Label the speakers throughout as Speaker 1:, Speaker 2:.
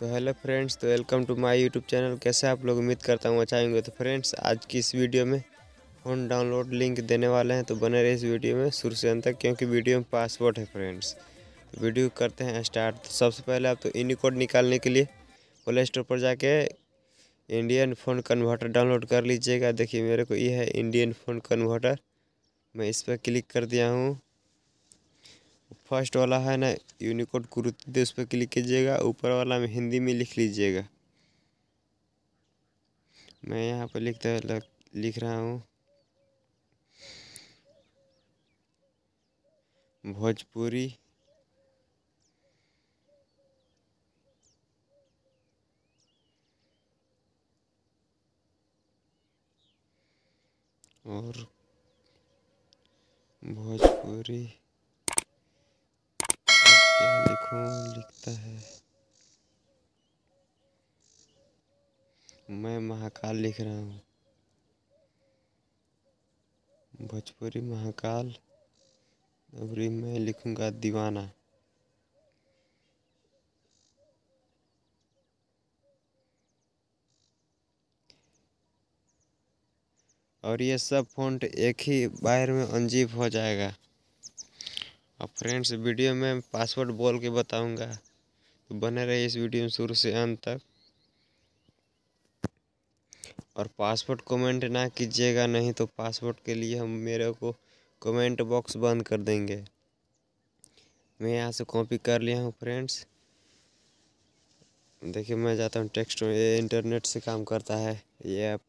Speaker 1: तो hello friends तो welcome to my YouTube channel कैसे आप लोग उम्मीद करता हूँ अच्छा होंगे तो फ्रेंड्स आज की इस वीडियो में फोन डाउनलोड लिंक देने वाले हैं तो बने रहे इस वीडियो में शुरू से अंत तक क्योंकि वीडियो में पासवर्ड है फ्रेंड्स तो वीडियो करते हैं स्टार्ट तो सबसे पहले आप तो इन कोड निकालने के लिए प्ले स्टोर पर जाके इंडियन फ़ोन कन्वर्टर डाउनलोड कर लीजिएगा देखिए मेरे को ये है इंडियन फ़ोन कन्वर्टर मैं इस पर क्लिक कर दिया हूँ फर्स्ट वाला है ना यूनिकोड दे उस पर क्लिक कीजिएगा ऊपर वाला में हिंदी में लिख लीजिएगा मैं यहाँ पर लिखता लग, लिख रहा हूँ भोजपुरी और भोजपुरी कौन लिखता है मैं महाकाल लिख रहा हूँ भोजपुरी महाकाल अभी मैं लिखूंगा दीवाना और ये सब फॉन्ट एक ही बाहर में अंजीब हो जाएगा अब फ्रेंड्स वीडियो में पासवर्ड बोल के बताऊंगा तो बने रहिए इस वीडियो में शुरू से अंत तक और पासवर्ड कमेंट ना कीजिएगा नहीं तो पासवर्ड के लिए हम मेरे को कमेंट बॉक्स बंद कर देंगे मैं यहाँ से कॉपी कर लिया हूँ फ्रेंड्स देखिए मैं जाता हूँ टेक्स्ट में ये इंटरनेट से काम करता है ये ऐप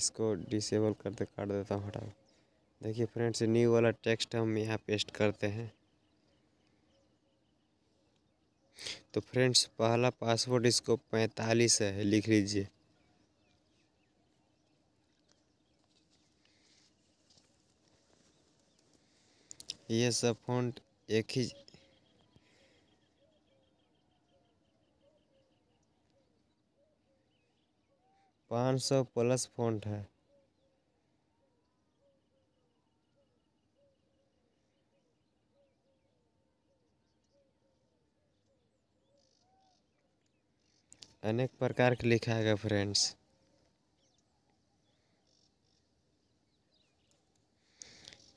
Speaker 1: इसको डिसेबल करते काट देता हूँ हटाओ देखिए फ्रेंड्स न्यू वाला टेक्स्ट हम यहाँ पेस्ट करते हैं तो फ्रेंड्स पहला पासवर्ड इसको पैंतालीस है लिख लीजिए ये सब फॉन्ट एक ही पाँच सौ प्लस फॉन्ट है अनेक प्रकार के लिखा है फ्रेंड्स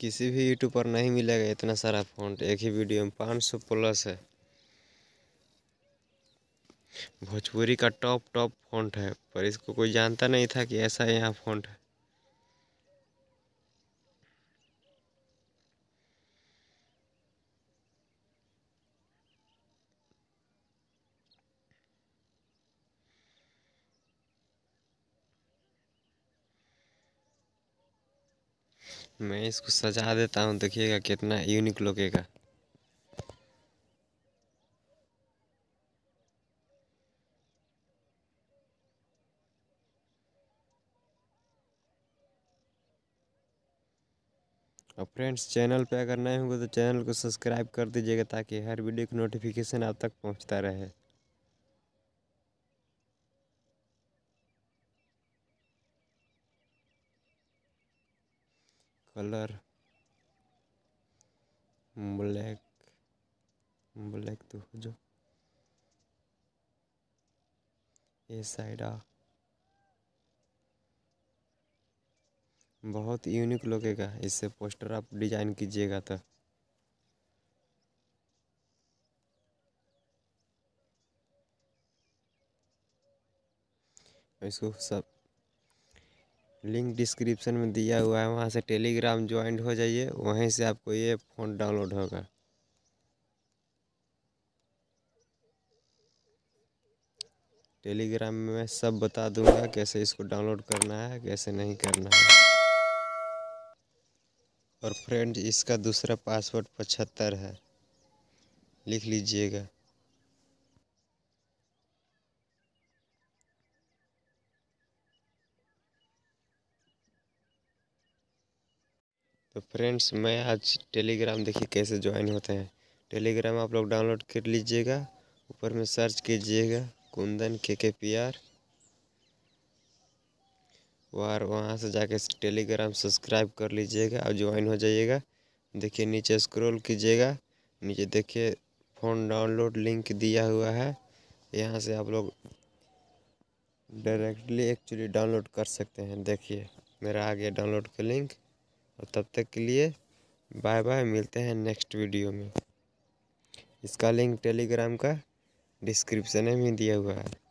Speaker 1: किसी भी यूट्यूब पर नहीं मिलेगा इतना सारा फॉन्ट एक ही वीडियो में पाँच सौ प्लस है भोजपुरी का टॉप टॉप फॉन्ट है पर इसको कोई जानता नहीं था कि ऐसा यहाँ फॉन्ट है मैं इसको सजा देता हूँ देखिएगा कितना यूनिक लगेगा और फ्रेंड्स चैनल पे अगर नए होंगे तो चैनल को सब्सक्राइब कर दीजिएगा ताकि हर वीडियो की नोटिफिकेशन आप तक पहुंचता रहे कलर ब्लैक ब्लैक तो हो जो ये साइड आ बहुत यूनिक लगेगा इससे पोस्टर आप डिजाइन कीजिएगा तो इसको सब लिंक डिस्क्रिप्शन में दिया हुआ है वहाँ से टेलीग्राम ज्वाइंट हो जाइए वहीं से आपको ये फ़ोन डाउनलोड होगा टेलीग्राम में सब बता दूंगा कैसे इसको डाउनलोड करना है कैसे नहीं करना है और फ्रेंड्स इसका दूसरा पासवर्ड पचहत्तर है लिख लीजिएगा तो फ्रेंड्स मैं आज टेलीग्राम देखिए कैसे ज्वाइन होते हैं टेलीग्राम आप लोग डाउनलोड कर लीजिएगा ऊपर में सर्च कीजिएगा कुंदन के के पी आर और वहाँ से जाके टेलीग्राम सब्सक्राइब कर लीजिएगा और ज्वाइन हो जाइएगा देखिए नीचे स्क्रॉल कीजिएगा नीचे देखिए फ़ोन डाउनलोड लिंक दिया हुआ है यहाँ से आप लोग डायरेक्टली एक्चुअली डाउनलोड कर सकते हैं देखिए मेरा आ गया डाउनलोड का लिंक और तब तक के लिए बाय बाय मिलते हैं नेक्स्ट वीडियो में इसका लिंक टेलीग्राम का डिस्क्रिप्शन में दिया हुआ है